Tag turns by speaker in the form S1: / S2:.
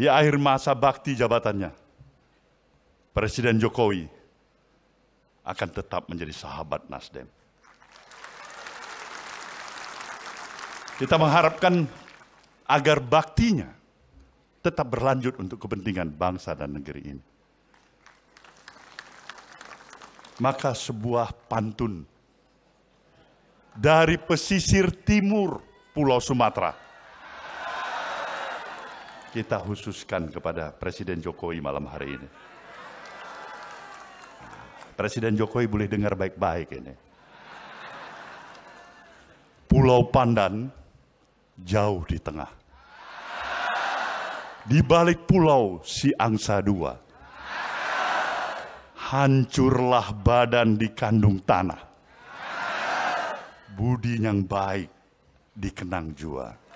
S1: di akhir masa bakti jabatannya,
S2: Presiden Jokowi akan tetap menjadi sahabat Nasdem. Kita mengharapkan agar baktinya tetap berlanjut untuk kepentingan bangsa dan negeri ini. Maka sebuah pantun dari pesisir timur Pulau Sumatera kita khususkan kepada Presiden Jokowi malam hari ini. Presiden Jokowi boleh dengar baik-baik ini. Pulau Pandan jauh di tengah. Di balik pulau si angsa dua. Hancurlah badan di kandung tanah. Budi yang baik dikenang jua.